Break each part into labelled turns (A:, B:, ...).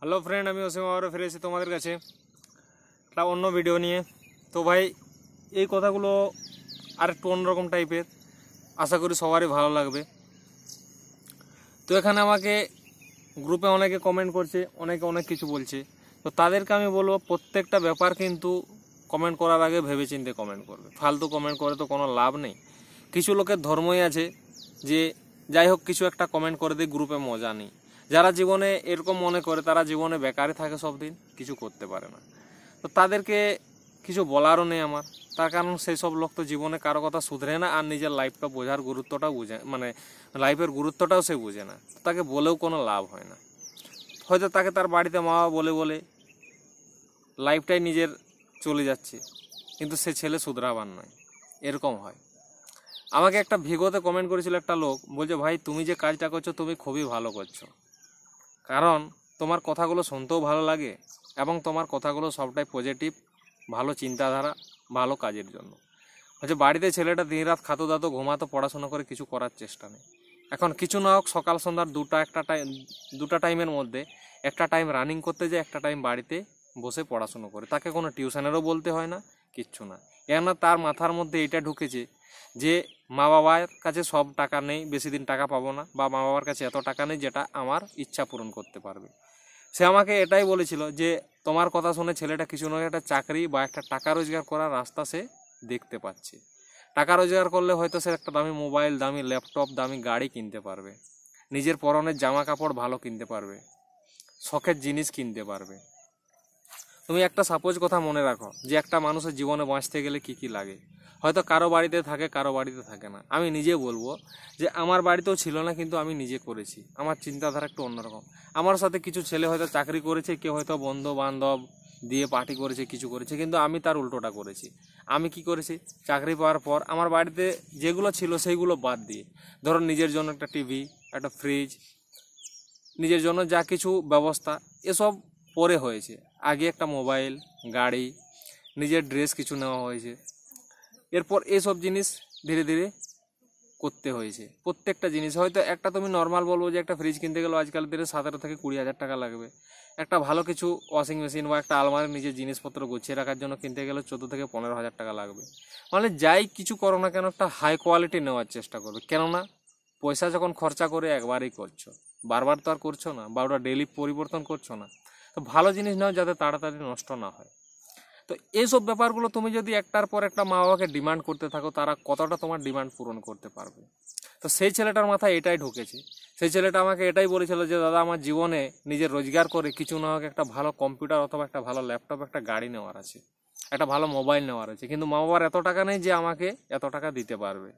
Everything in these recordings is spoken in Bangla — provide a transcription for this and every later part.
A: হ্যালো ফ্রেন্ড আমি অসীম আবারও ফিরে এসেছি তোমাদের কাছে একটা অন্য ভিডিও নিয়ে তো ভাই এই কথাগুলো আর একটু অন্যরকম টাইপের আশা করি সবারই ভালো লাগবে তো এখানে আমাকে গ্রুপে অনেকে কমেন্ট করছে অনেকে অনেক কিছু বলছে তো তাদেরকে আমি বলবো প্রত্যেকটা ব্যাপার কিন্তু কমেন্ট করার আগে ভেবে চিনতে কমেন্ট করবে ফালতু কমেন্ট করে তো কোনো লাভ নেই কিছু লোকের ধর্মই আছে যে যাই হোক কিছু একটা কমেন্ট করে দিই গ্রুপে মজা নেই যারা জীবনে এরকম মনে করে তারা জীবনে বেকারে থাকে সব দিন কিছু করতে পারে না তো তাদেরকে কিছু বলারও নেই আমার তার কারণ সেই সব লোক তো জীবনে কারো কথা শুধরে না আর নিজের লাইফটা বোঝার গুরুত্বটাও বুঝে মানে লাইফের গুরুত্বটাও সে বুঝে না তাকে বলেও কোনো লাভ হয় না হয়তো তাকে তার বাড়িতে মা বাবা বলে বলে লাইফটাই নিজের চলে যাচ্ছে কিন্তু সে ছেলে শুধরাবার নয় এরকম হয় আমাকে একটা ভিগোতে কমেন্ট করেছিল একটা লোক বলছে ভাই তুমি যে কাজটা করছো তুমি খুবই ভালো করছো কারণ তোমার কথাগুলো শুনতেও ভালো লাগে এবং তোমার কথাগুলো সবটাই পজিটিভ ভালো চিন্তাধারা ভালো কাজের জন্য হচ্ছে বাড়িতে ছেলেটা দিন রাত খাতো দাতো ঘুমাতো পড়াশোনা করে কিছু করার চেষ্টা নেই এখন কিছু না হোক সকাল সন্ধ্যার দুটা একটা টাইম দুটা টাইমের মধ্যে একটা টাইম রানিং করতে যায় একটা টাইম বাড়িতে বসে পড়াশুনো করে তাকে কোনো টিউশনেরও বলতে হয় না কিচ্ছু না কেননা তার মাথার মধ্যে এটা ঢুকেছে যে মা বাবার কাছে সব টাকা নেই বেশি দিন টাকা পাবো না বা মা বাবার কাছে এত টাকা নেই যেটা আমার ইচ্ছা পূরণ করতে পারবে সে আমাকে এটাই বলেছিল যে তোমার কথা শুনে ছেলেটা কিছু না একটা চাকরি বা একটা টাকা রোজগার করার রাস্তা সে দেখতে পাচ্ছে টাকা রোজগার করলে হয়তো সে একটা দামি মোবাইল দামি ল্যাপটপ দামি গাড়ি কিনতে পারবে নিজের পরনের জামা কাপড় ভালো কিনতে পারবে শখের জিনিস কিনতে পারবে তুমি একটা সাপোজ কথা মনে রাখো যে একটা মানুষের জীবনে বাঁচতে গেলে কি কি লাগে হয়তো কারো বাড়িতে থাকে কারো বাড়িতে থাকে না আমি নিজে বলবো যে আমার বাড়িতেও ছিল না কিন্তু আমি নিজে করেছি আমার চিন্তাধারা একটু অন্যরকম আমার সাথে কিছু ছেলে হয়তো চাকরি করেছে কেউ হয়তো বন্ধু বান্ধব দিয়ে পার্টি করেছে কিছু করেছে কিন্তু আমি তার উল্টোটা করেছি আমি কি করেছি চাকরি পাওয়ার পর আমার বাড়িতে যেগুলো ছিল সেইগুলো বাদ দিয়ে ধরো নিজের জন্য একটা টিভি একটা ফ্রিজ নিজের জন্য যা কিছু ব্যবস্থা এসব পরে হয়েছে আগে একটা মোবাইল গাড়ি নিজের ড্রেস কিছু নেওয়া হয়েছে এরপর এসব জিনিস ধীরে ধীরে করতে হয়েছে প্রত্যেকটা জিনিস হয়তো একটা তুমি নর্মাল বলবো যে একটা ফ্রিজ কিনতে গেলেও আজকাল ধীরে সতেরো থেকে কুড়ি হাজার টাকা লাগবে একটা ভালো কিছু ওয়াশিং মেশিন বা একটা আলমারির নিজের জিনিসপত্র গুছিয়ে রাখার জন্য কিনতে গেলে চোদ্দো থেকে পনেরো হাজার টাকা লাগবে মানে যাই কিছু করো না কেন একটা হাই কোয়ালিটি নেওয়ার চেষ্টা করবে কেননা পয়সা যখন খরচা করে একবারই করছো বারবার তো আর করছো না বা ওটা ডেলি পরিবর্তন করছো না তো ভালো জিনিস নাও যাতে তাড়াতাড়ি নষ্ট না হয় তো এইসব ব্যাপারগুলো তুমি যদি একটার পর একটা মা বাবাকে ডিমান্ড করতে থাকো তারা কতটা তোমার ডিমান্ড পূরণ করতে পারবে তো সেই ছেলেটার মাথায় এটাই ঢুকেছে সেই ছেলেটা আমাকে এটাই বলেছিল যে দাদা আমার জীবনে নিজের রোজগার করে কিছু না হোক একটা ভালো কম্পিউটার অথবা একটা ভালো ল্যাপটপ একটা গাড়ি নেওয়ার আছে একটা ভালো মোবাইল নেওয়ার আছে কিন্তু মা বাবার এত টাকা নেই যে আমাকে এত টাকা দিতে পারবে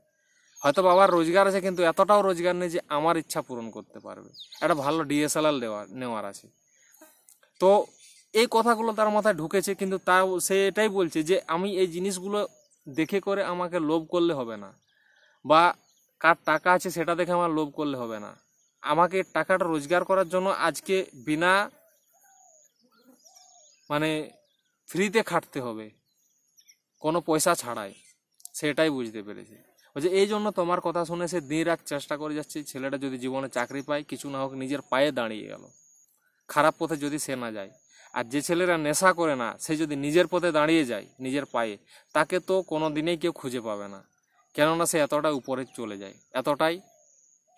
A: হয়তো বাবার রোজগার আছে কিন্তু এতটাও রোজগার নেই যে আমার ইচ্ছা পূরণ করতে পারবে একটা ভালো ডিএসএলআর দেওয়ার নেওয়ার আছে তো এই কথাগুলো তার মাথায় ঢুকেছে কিন্তু তাও সে এটাই বলছে যে আমি এই জিনিসগুলো দেখে করে আমাকে লোভ করলে হবে না বা কার টাকা আছে সেটা দেখে আমার লোভ করলে হবে না আমাকে টাকাটা রোজগার করার জন্য আজকে বিনা মানে ফ্রিতে খাটতে হবে কোনো পয়সা ছাড়াই সেটাই বুঝতে পেরেছি বলছে এই জন্য তোমার কথা শুনে সে দিন রাখ চেষ্টা করে যাচ্ছে ছেলেটা যদি জীবনে চাকরি পায় কিছু না হোক নিজের পায়ে দাঁড়িয়ে গেল খারাপ পথে যদি সে না যায় আর যে ছেলেরা নেশা করে না সে যদি নিজের পথে দাঁড়িয়ে যায় নিজের পায়ে তাকে তো কোনো দিনেই কেউ খুঁজে পাবে না কেননা সে এতটা উপরে চলে যায় এতটাই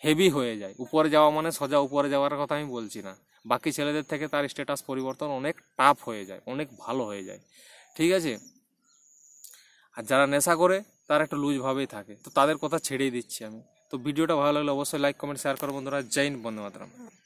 A: হেভি হয়ে যায় উপরে যাওয়া মানে সোজা উপরে যাওয়ার কথা আমি বলছি না বাকি ছেলেদের থেকে তার স্ট্যাটাস পরিবর্তন অনেক টাফ হয়ে যায় অনেক ভালো হয়ে যায় ঠিক আছে আর যারা নেশা করে তারা একটু লুজভাবেই থাকে তো তাদের কথা ছেড়েই দিচ্ছি আমি তো ভিডিওটা ভালো লাগলে অবশ্যই লাইক কমেন্ট শেয়ার করো বন্ধুরা জয় হিন্দ বন্ধু